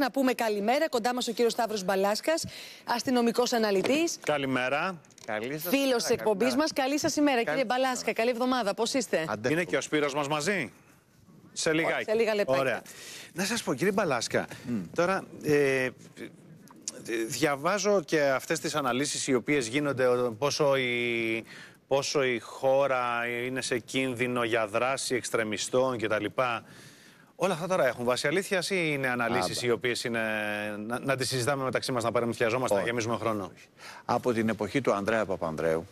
Να πούμε καλημέρα. Κοντά μας ο κύριος Σταύρος Μπαλάσκας, αστυνομικός αναλυτής. Καλημέρα. Φίλο της εκπομπής μας. Καλή σας ημέρα, κύριε Μπαλάσκα. Καλή εβδομάδα. Πώς είστε, Είναι και ο Σπύρος μας μαζί. Σε λιγάκι. Σε λίγα λεπτά. Ωραία. Να σας πω, κύριε Μπαλάσκα, τώρα. Ε, διαβάζω και αυτές τις αναλύσεις οι οποίες γίνονται πόσο η, πόσο η χώρα είναι σε κίνδυνο για δράση εξτρεμιστών κτλ. Όλα αυτά τώρα έχουν βάσει αλήθειας ή είναι αναλύσεις οι οποίες είναι. Να, να τις συζητάμε μεταξύ μας, να παραμυθιαζόμαστε, να γεμίζουμε χρόνο. Από την εποχή του Ανδρέα Παπανδρέου,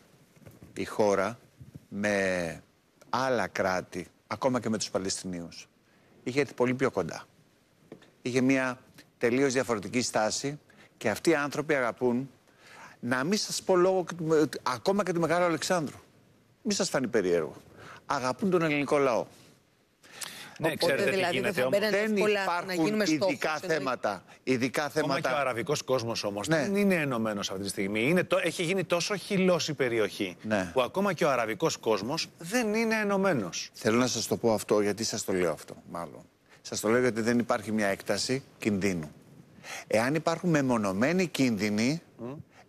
η χώρα με άλλα κράτη, ακόμα και με τους Παλαιστινίους, είχε έρθει πολύ πιο κοντά. Είχε μια τελείως διαφορετική στάση και αυτοί οι άνθρωποι αγαπούν να μην σας πω λόγο ε, ακόμα και του Μεγάλου Αλεξάνδρου. Μην σας φανεί περίεργο. Αγαπούν τον ελληνικό λαό. Ναι, Οπότε, δηλαδή, δεν, υπάρχουν ειδικά δηλαδή. θέματα. Ειδικά θέματα. Ακόμα και ο αραβικός κόσμος όμως ναι. δεν είναι ενωμένος αυτή τη στιγμή. Είναι το, έχει γίνει τόσο χυλός η περιοχή ναι. που ακόμα και ο αραβικός κόσμος δεν είναι ενωμένος. Θέλω να σας το πω αυτό, γιατί σας το λέω αυτό, μάλλον. Σας το λέω γιατί δεν υπάρχει μια έκταση κινδύνου. Εάν υπάρχουν μεμονωμένοι κίνδυνοι,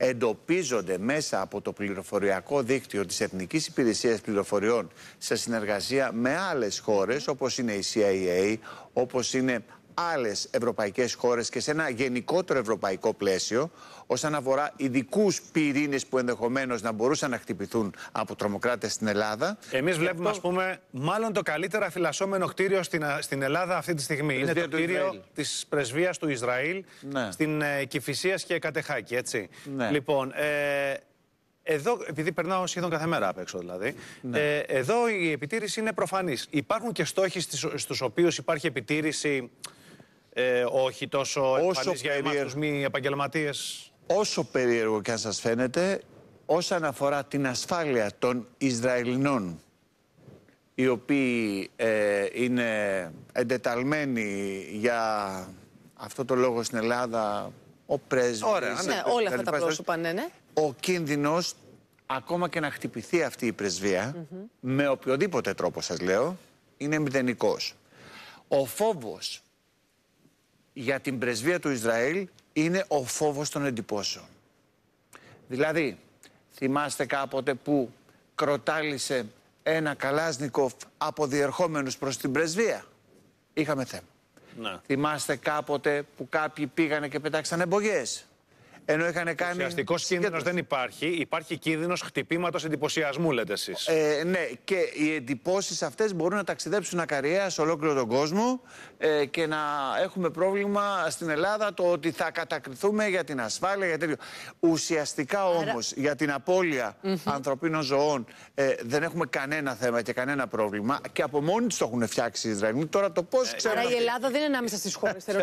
εντοπίζονται μέσα από το πληροφοριακό δίκτυο της Εθνικής Υπηρεσίας Πληροφοριών σε συνεργασία με άλλες χώρες όπως είναι η CIA, όπως είναι άλλες ευρωπαϊκές χώρες και σε ένα γενικότερο ευρωπαϊκό πλαίσιο, όσον αφορά ειδικούς πυρήνες που ενδεχομένως να μπορούσαν να χτυπηθούν από τρομοκράτες στην Ελλάδα. Εμείς βλέπουμε, ας α πούμε, μάλλον το καλύτερα φυλασσόμενο κτίριο στην, στην Ελλάδα αυτή τη στιγμή. Είναι το κτίριο της πρεσβείας του Ισραήλ ναι. στην ε, Κυφυσίας και Κατεχάκη, έτσι. Ναι. Λοιπόν, ε, εδώ, επειδή περνάω σχεδόν κάθε μέρα απ' έξω δηλαδή, ναι. ε, εδώ η επιτήρηση είναι προφανής. Υπάρχουν και στόχοι στους οποίους υπάρχει επιτήρηση ε, όχι τόσο όσο για εμάς μη επαγγελματίες. Όσο περίεργο και αν σας φαίνεται, όσον αφορά την ασφάλεια των Ισραηλινών, οι οποίοι ε, είναι εντεταλμένοι για αυτό το λόγο στην Ελλάδα, ο πρέσβης... ναι, όλα αυτά τα πρόσωπα, ναι, ναι. Ο κίνδυνος, ακόμα και να χτυπηθεί αυτή η πρεσβεία, με οποιοδήποτε τρόπο σας λέω, είναι μηδενικός. Ο φόβος για την πρεσβεία του Ισραήλ είναι ο φόβος των εντυπώσεων. Δηλαδή, θυμάστε κάποτε που κροτάλισε ένα καλάσνικοφ από διερχόμενους προς την πρεσβεία. Είχαμε θέμα. Να. Θυμάστε κάποτε που κάποιοι πήγανε και πετάξανε εμπογές. Ενώ είχαν κάνει. Ουσιαστικός κίνδυνος δεν υπάρχει. Υπάρχει κίνδυνος χτυπήματος εντυπωσιασμού, λέτε εσείς. Ε, ναι, και οι εντυπώσεις αυτές μπορούν να ταξιδέψουν ακαριέα σε ολόκληρο τον κόσμο ε, και να έχουμε πρόβλημα στην Ελλάδα το ότι θα κατακριθούμε για την ασφάλεια, για Ουσιαστικά όμως για την απώλεια mm ανθρωπίνων ζωών ε, δεν έχουμε κανένα θέμα και κανένα πρόβλημα. Και από μόνοι τους το έχουν φτιάξει οι Ισραηλοί. Τώρα το πώς ε, ξέρουν. Άρα η Ελλάδα δεν είναι ανάμεσα στις χώρες. Ε,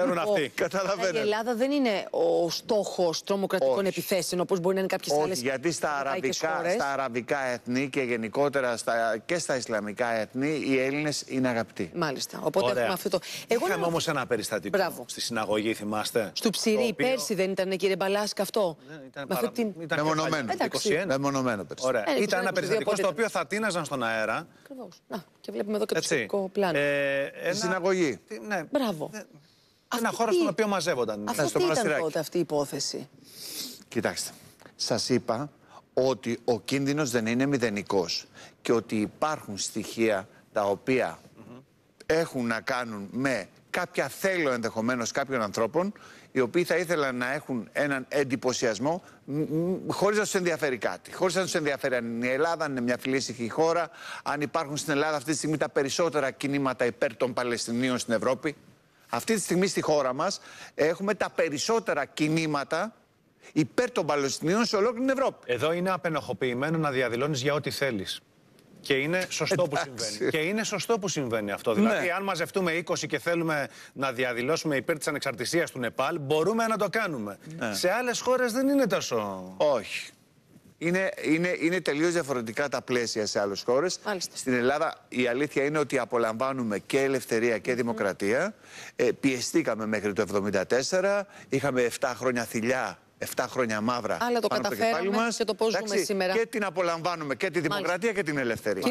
η Ελλάδα δεν είναι ο στόχος τρομοκρατικών Όχι. επιθέσεων, όπως μπορεί να είναι κάποιες άλλες Γιατί στα αραβικά, στα αραβικά έθνη και γενικότερα στα, και στα Ισλαμικά έθνη οι Έλληνες είναι αγαπητοί. Μάλιστα. Οπότε Ωραία. έχουμε αυτό το. Εγώ Είχαμε όμως ένα περιστατικό Μπράβο. στη συναγωγή, θυμάστε. Στου Ψηρή, οποίο... πέρσι δεν ήταν, κύριε Μπαλάσκα, αυτό. Ναι, ήταν παρα... ήταν μεμονωμένο. Μεμονωμένο πέρσι. Ωραία. ήταν ένα περιστατικό στο οποίο θα τίναζαν στον αέρα. Ακριβώς. και βλέπουμε εδώ και το πλάνο. Στη ε, Συναγωγή. Ναι. Μπράβο. Ναι. Αυτή ένα χώρο στον οποίο μαζεύονταν. Αυτή ναι, στο ήταν τότε αυτή η υπόθεση. Κοιτάξτε, σας είπα ότι ο κίνδυνος δεν είναι μηδενικός και ότι υπάρχουν στοιχεία τα οποία έχουν να κάνουν με κάποια θέλω ενδεχομένως κάποιων ανθρώπων οι οποίοι θα ήθελαν να έχουν έναν εντυπωσιασμό χωρίς να τους ενδιαφέρει κάτι. Χωρίς να τους ενδιαφέρει αν είναι η Ελλάδα, αν είναι μια φιλήσυχη χώρα, αν υπάρχουν στην Ελλάδα αυτή τη στιγμή τα περισσότερα κινήματα υπέρ των Παλαιστινίων στην Ευρώπη. Αυτή τη στιγμή στη χώρα μας έχουμε τα περισσότερα κινήματα υπέρ των Παλαιστινίων σε ολόκληρη την Ευρώπη. Εδώ είναι απενοχοποιημένο να διαδηλώνεις για ό,τι θέλεις. Και είναι σωστό που συμβαίνει. Και είναι σωστό που συμβαίνει αυτό. Δηλαδή, ναι. αν μαζευτούμε 20 και θέλουμε να διαδηλώσουμε υπέρ της ανεξαρτησίας του Νεπάλ, μπορούμε να το κάνουμε. Ναι. Σε άλλες χώρες δεν είναι τόσο. Όχι είναι, είναι, τελείως διαφορετικά τα πλαίσια σε άλλες χώρες. Στην Ελλάδα η αλήθεια είναι ότι απολαμβάνουμε και ελευθερία και δημοκρατία. Ε, πιεστήκαμε μέχρι το 1974. Είχαμε 7 χρόνια θηλιά 7 χρόνια μαύρα Αλλά το πάνω από το Και το πώς ζούμε σήμερα. Και την απολαμβάνουμε και τη δημοκρατία και την ελευθερία.